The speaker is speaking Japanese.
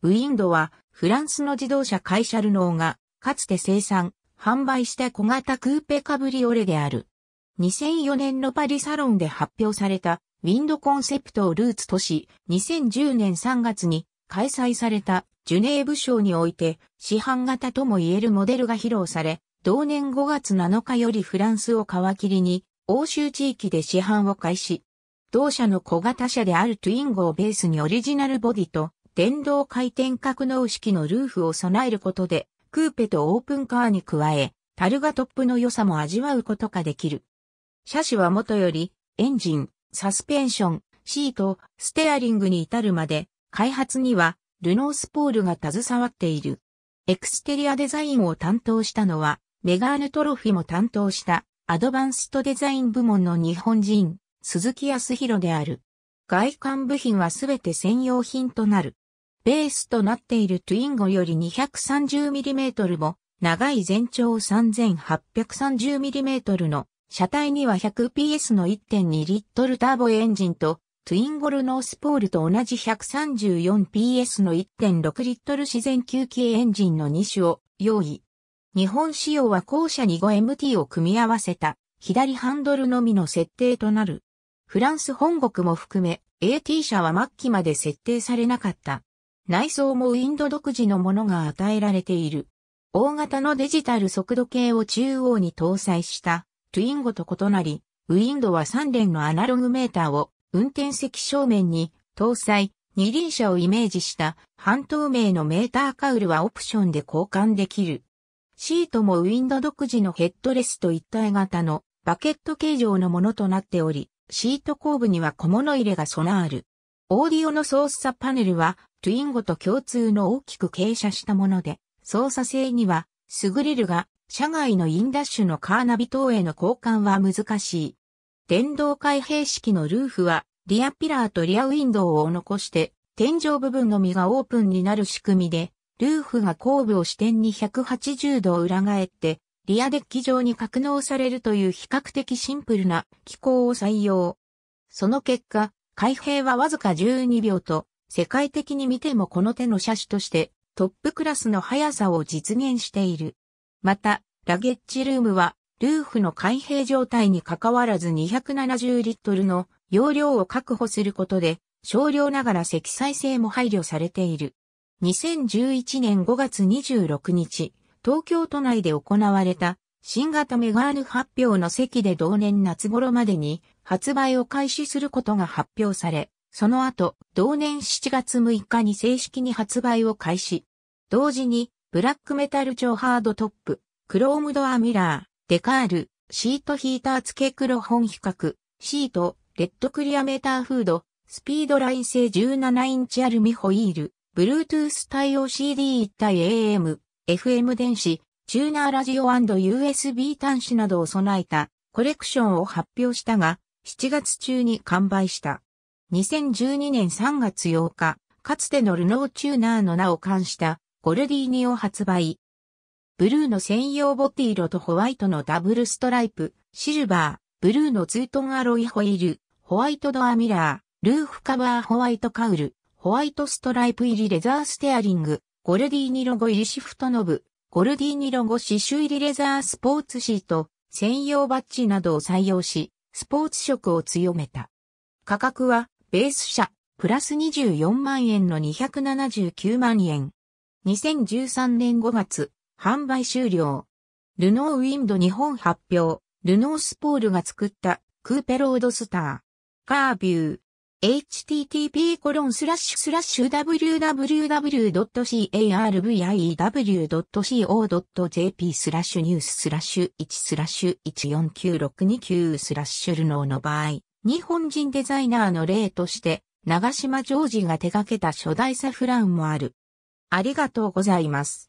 ウィンドはフランスの自動車会社ルノーがかつて生産、販売した小型クーペカブリオレである。2004年のパリサロンで発表されたウィンドコンセプトをルーツとし、2010年3月に開催されたジュネーブ賞において市販型とも言えるモデルが披露され、同年5月7日よりフランスを皮切りに欧州地域で市販を開始。同社の小型車であるトゥインゴをベースにオリジナルボディと電動回転格納式のルーフを備えることで、クーペとオープンカーに加え、タルガトップの良さも味わうことができる。車種は元より、エンジン、サスペンション、シート、ステアリングに至るまで、開発には、ルノースポールが携わっている。エクステリアデザインを担当したのは、メガーヌトロフィも担当した、アドバンストデザイン部門の日本人、鈴木康弘である。外観部品はすべて専用品となる。ベースとなっているトゥインゴより 230mm も長い全長 3830mm の車体には 100PS の1.2リットルターボエンジンとトゥインゴルノースポールと同じ 134PS の1.6リットル自然吸気エンジンの2種を用意。日本仕様は後者に 5MT を組み合わせた左ハンドルのみの設定となる。フランス本国も含め AT 車は末期まで設定されなかった。内装もウィンド独自のものが与えられている。大型のデジタル速度計を中央に搭載したトゥインゴと異なり、ウィンドは3連のアナログメーターを運転席正面に搭載、二輪車をイメージした半透明のメーターカウルはオプションで交換できる。シートもウィンド独自のヘッドレスと一体型のバケット形状のものとなっており、シート後部には小物入れが備わる。オーディオの操作パネルは、トゥインゴと共通の大きく傾斜したもので、操作性には優れるが、車外のインダッシュのカーナビ等への交換は難しい。電動開閉式のルーフは、リアピラーとリアウィンドウを残して、天井部分のみがオープンになる仕組みで、ルーフが後部を支点に180度裏返って、リアデッキ上に格納されるという比較的シンプルな機構を採用。その結果、開閉はわずか12秒と、世界的に見てもこの手の車種としてトップクラスの速さを実現している。また、ラゲッジルームは、ルーフの開閉状態に関わらず270リットルの容量を確保することで、少量ながら積載性も配慮されている。2011年5月26日、東京都内で行われた新型メガーヌ発表の席で同年夏頃までに発売を開始することが発表され、その後、同年7月6日に正式に発売を開始。同時に、ブラックメタル超ハードトップ、クロームドアミラー、デカール、シートヒーター付け黒本比較、シート、レッドクリアメーターフード、スピードライン製17インチアルミホイール、Bluetooth 対応 CD 一体 AM、FM 電子、チューナーラジオ &USB 端子などを備えたコレクションを発表したが、7月中に完売した。2012年3月8日、かつてのルノーチューナーの名を冠したゴルディーニを発売。ブルーの専用ボティ色とホワイトのダブルストライプ、シルバー、ブルーのツートンアロイホイール、ホワイトドアミラー、ルーフカバーホワイトカウル、ホワイトストライプ入りレザーステアリング、ゴルディーニロゴ入りシフトノブ、ゴルディーニロゴ刺繍入りレザースポーツシート、専用バッジなどを採用し、スポーツ色を強めた。価格は、ベース車、プラス24万円の279万円。2013年5月、販売終了。ルノーウィンド日本発表、ルノースポールが作った、クーペロードスター。カービュー。http://www.carview.co.jp スラッシュニューススラッシュ1スラッシュ149629スラッシュルノーの場合、日本人デザイナーの例として、長島ジョージが手掛けた初代サフランもある。ありがとうございます。